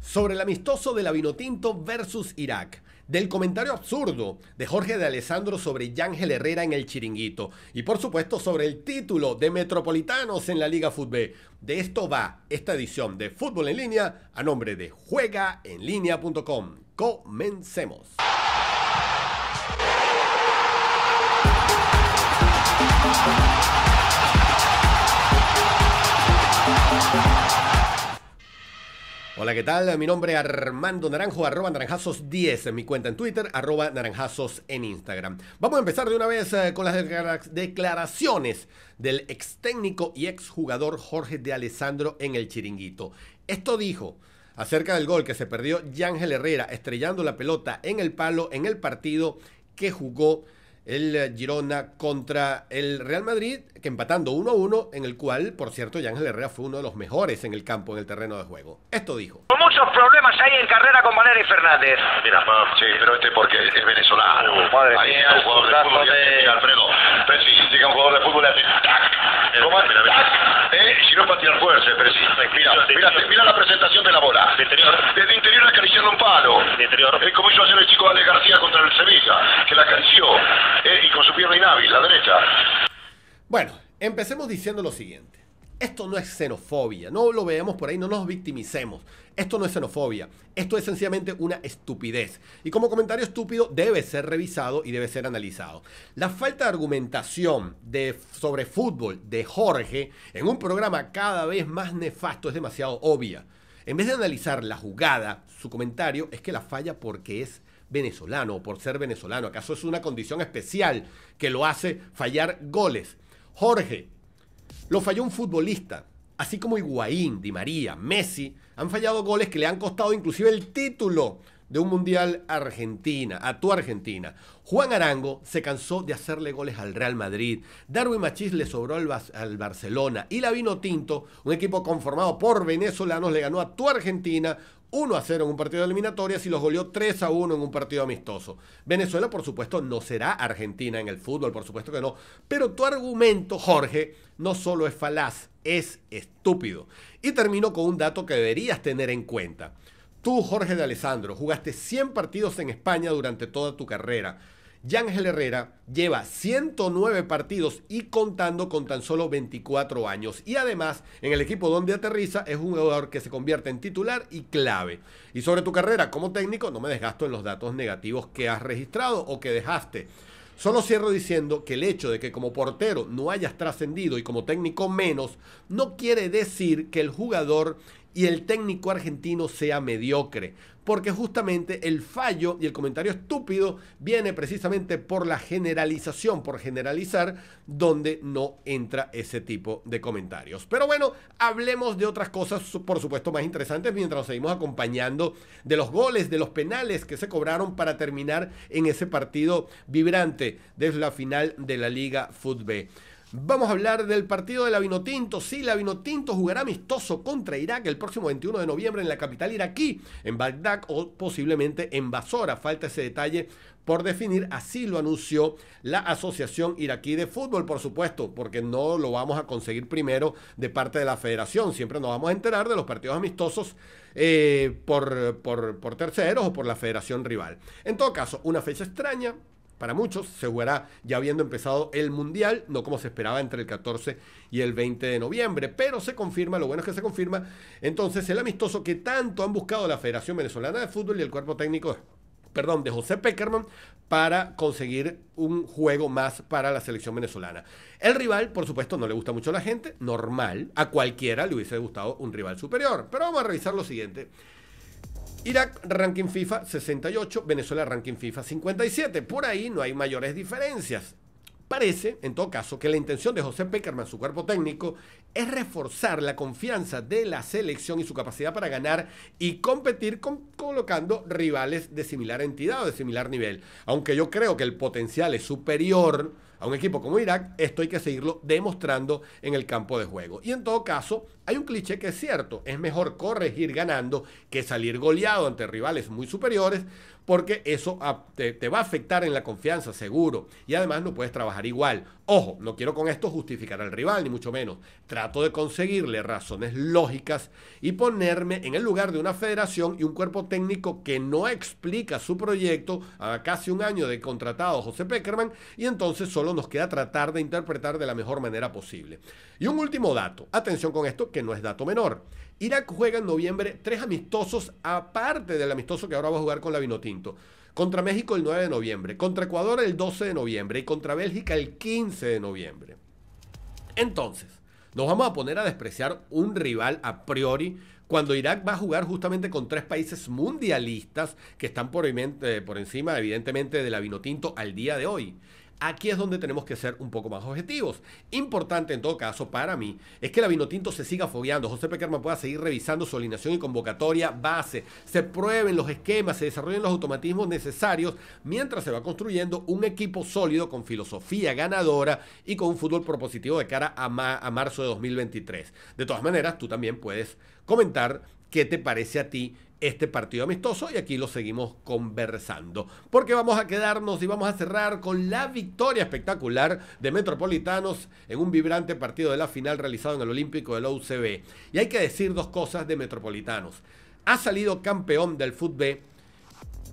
sobre el amistoso de la Vinotinto versus Irak, del comentario absurdo de Jorge de Alessandro sobre Yángel Herrera en el Chiringuito y por supuesto sobre el título de Metropolitanos en la Liga Fútbol. De esto va esta edición de Fútbol en línea a nombre de JuegaEnLínea.com. Comencemos. Hola, ¿qué tal? Mi nombre es Armando Naranjo, arroba naranjazos10 en mi cuenta en Twitter, arroba naranjazos en Instagram. Vamos a empezar de una vez eh, con las declaraciones del ex técnico y ex jugador Jorge de Alessandro en el chiringuito. Esto dijo acerca del gol que se perdió Yángel Herrera estrellando la pelota en el palo en el partido que jugó el Girona contra el Real Madrid, que empatando 1-1, en el cual, por cierto, Ángel Herrera fue uno de los mejores en el campo, en el terreno de juego. Esto dijo. Muchos problemas hay en carrera con Valerio Fernández. Mira, sí, pero este porque es venezolano. madre un jugador de fútbol, Alfredo, pero sí, llega un jugador de fútbol, le hace tac. Mira, mira. Eh, si no es para tirar fuerza, eh, pero sí. Mira, mira, mira la presentación de la bola como el chico Ale García contra el Sevilla, que la eh, y con su pierna la derecha. Bueno, empecemos diciendo lo siguiente. Esto no es xenofobia, no lo veamos por ahí, no nos victimicemos. Esto no es xenofobia, esto es sencillamente una estupidez. Y como comentario estúpido debe ser revisado y debe ser analizado. La falta de argumentación de, sobre fútbol de Jorge en un programa cada vez más nefasto es demasiado obvia. En vez de analizar la jugada, su comentario es que la falla porque es venezolano o por ser venezolano. ¿Acaso es una condición especial que lo hace fallar goles? Jorge, lo falló un futbolista, así como Higuaín, Di María, Messi, han fallado goles que le han costado inclusive el título de un Mundial Argentina, a tu Argentina. Juan Arango se cansó de hacerle goles al Real Madrid. Darwin Machís le sobró al, Barcelona. Y la Vino Tinto, un equipo conformado por venezolanos, le ganó a tu Argentina 1 a 0 en un partido de eliminatorias y los goleó 3 a 1 en un partido amistoso. Venezuela, por supuesto, no será Argentina en el fútbol, por supuesto que no. Pero tu argumento, Jorge, no solo es falaz, es estúpido. Y termino con un dato que deberías tener en cuenta. Tú, Jorge de Alessandro, jugaste 100 partidos en España durante toda tu carrera. Ángel Herrera lleva 109 partidos y contando con tan solo 24 años. Y además, en el equipo donde aterriza es un jugador que se convierte en titular y clave. Y sobre tu carrera como técnico, no me desgasto en los datos negativos que has registrado o que dejaste. Solo cierro diciendo que el hecho de que como portero no hayas trascendido y como técnico menos, no quiere decir que el jugador y el técnico argentino sea mediocre. Porque justamente el fallo y el comentario estúpido viene precisamente por la generalización, por generalizar, donde no entra ese tipo de comentarios. Pero bueno, hablemos de otras cosas, por supuesto, más interesantes mientras nos seguimos acompañando de los goles, de los penales que se cobraron para terminar en ese partido vibrante desde la final de la Liga Fútbol. Vamos a hablar del partido de la Tinto. Sí, la Tinto jugará amistoso contra Irak el próximo 21 de noviembre en la capital iraquí, en Bagdad o posiblemente en Basora. Falta ese detalle por definir, así lo anunció la Asociación Iraquí de Fútbol, por supuesto, porque no lo vamos a conseguir primero de parte de la federación. Siempre nos vamos a enterar de los partidos amistosos eh, por terceros o por la federación rival. En todo caso, una fecha extraña, para muchos se jugará ya habiendo empezado el Mundial, no como se esperaba entre el 14 y el 20 de noviembre, pero se confirma, lo bueno es que se confirma, entonces el amistoso que tanto han buscado la Federación Venezolana de Fútbol y el cuerpo técnico perdón, de José Peckerman para conseguir un juego más para la selección venezolana. El rival, por supuesto, no le gusta mucho a la gente, normal, a cualquiera le hubiese gustado un rival superior, pero vamos a revisar lo siguiente. Irak, ranking FIFA 68, Venezuela, ranking FIFA 57. Por ahí no hay mayores diferencias. Parece, en todo caso, que la intención de José Peckerman, su cuerpo técnico, es reforzar la confianza de la selección y su capacidad para ganar y competir con, colocando rivales de similar entidad o de similar nivel. Aunque yo creo que el potencial es superior a un equipo como Irak, esto hay que seguirlo demostrando en el campo de juego. Y en todo caso, hay un cliché que es cierto, es mejor corregir ganando que salir goleado ante rivales muy superiores, porque eso te, va a afectar en la confianza, seguro. Y además no puedes trabajar igual. Ojo, no quiero con esto justificar al rival, ni mucho menos. Trato de conseguirle razones lógicas y ponerme en el lugar de una federación y un cuerpo técnico que no explica su proyecto a casi un año de contratado José Peckerman y entonces solo nos queda tratar de interpretar de la mejor manera posible. Y un último dato, atención con esto que no es dato menor. Irak juega en noviembre tres amistosos aparte del amistoso que ahora va a jugar con la Vinotinto. Contra México el 9 de noviembre, contra Ecuador el 12 de noviembre y contra Bélgica el 15 de noviembre. Entonces, nos vamos a poner a despreciar un rival a priori cuando Irak va a jugar justamente con tres países mundialistas que están por, eh, encima, evidentemente, del la al día de hoy. Aquí es donde tenemos que ser un poco más objetivos. Importante en todo caso para mí es que la Vinotinto se siga fogueando, José Peckerman pueda seguir revisando su alineación y convocatoria base, se prueben los esquemas, se desarrollen los automatismos necesarios mientras se va construyendo un equipo sólido con filosofía ganadora y con un fútbol propositivo de cara a marzo de 2023. De todas maneras, tú también puedes comentar qué te parece a ti este partido amistoso y aquí lo seguimos conversando. Porque vamos a quedarnos y vamos a cerrar con la victoria espectacular de Metropolitanos en un vibrante partido de la final realizado en el Olímpico de la UCB. Y hay que decir dos cosas de Metropolitanos. Ha salido campeón del fútbol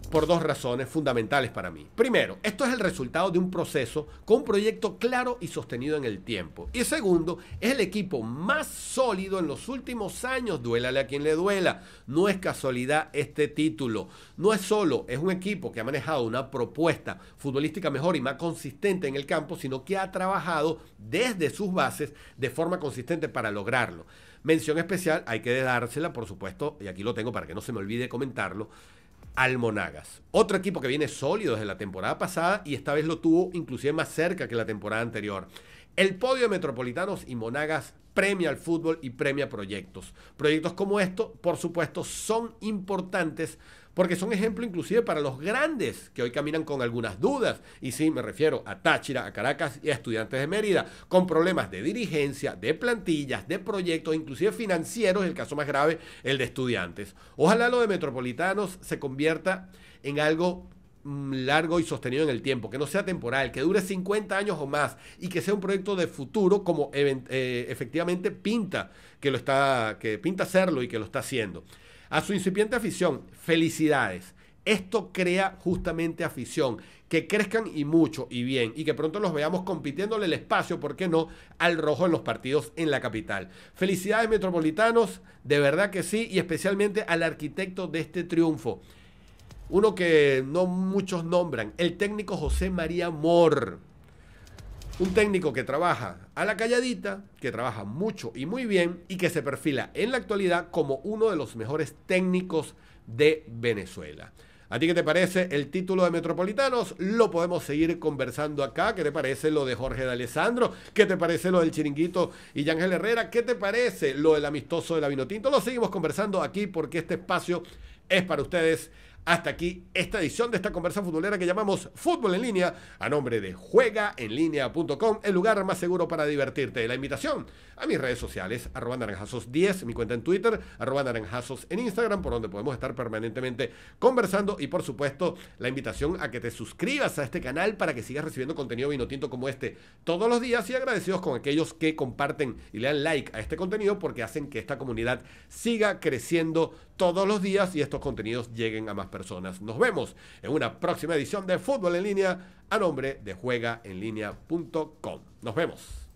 por dos razones fundamentales para mí. Primero, esto es el resultado de un proceso con un proyecto claro y sostenido en el tiempo. Y segundo, es el equipo más sólido en los últimos años, duélale a quien le duela. No es casualidad este título. No es solo, es un equipo que ha manejado una propuesta futbolística mejor y más consistente en el campo, sino que ha trabajado desde sus bases de forma consistente para lograrlo. Mención especial, hay que dársela, por supuesto, y aquí lo tengo para que no se me olvide comentarlo Almonagas. Otro equipo que viene sólido desde la temporada pasada y esta vez lo tuvo inclusive más cerca que la temporada anterior. El podio de Metropolitanos y Monagas premia al fútbol y premia proyectos. Proyectos como estos, por supuesto, son importantes porque son ejemplo inclusive para los grandes que hoy caminan con algunas dudas. Y sí, me refiero a Táchira, a Caracas y a estudiantes de Mérida, con problemas de dirigencia, de plantillas, de proyectos, inclusive financieros, el caso más grave, el de estudiantes. Ojalá lo de Metropolitanos se convierta en algo mm, largo y sostenido en el tiempo, que no sea temporal, que dure 50 años o más y que sea un proyecto de futuro como eh, efectivamente pinta que lo está que pinta hacerlo y que lo está haciendo. A su incipiente afición, felicidades. Esto crea justamente afición, que crezcan y mucho y bien, y que pronto los veamos compitiéndole el espacio, ¿por qué no?, al rojo en los partidos en la capital. Felicidades metropolitanos, de verdad que sí, y especialmente al arquitecto de este triunfo, uno que no muchos nombran, el técnico José María Mor. Un técnico que trabaja a la calladita, que trabaja mucho y muy bien y que se perfila en la actualidad como uno de los mejores técnicos de Venezuela. ¿A ti qué te parece el título de Metropolitanos? Lo podemos seguir conversando acá. ¿Qué te parece lo de Jorge de Alessandro? ¿Qué te parece lo del Chiringuito y Ángel Herrera? ¿Qué te parece lo del amistoso de la Vinotinto? Lo seguimos conversando aquí porque este espacio es para ustedes hasta aquí esta edición de esta conversa futbolera que llamamos Fútbol en Línea, a nombre de juegaenlinea.com, el lugar más seguro para divertirte. La invitación a mis redes sociales, arroba naranjazos10, mi cuenta en Twitter, arroba naranjazos en Instagram, por donde podemos estar permanentemente conversando. Y por supuesto, la invitación a que te suscribas a este canal para que sigas recibiendo contenido vino tinto como este todos los días y agradecidos con aquellos que comparten y le dan like a este contenido porque hacen que esta comunidad siga creciendo todos los días y estos contenidos lleguen a más personas personas. Nos vemos en una próxima edición de Fútbol en línea a nombre de juegaenlinea.com. Nos vemos.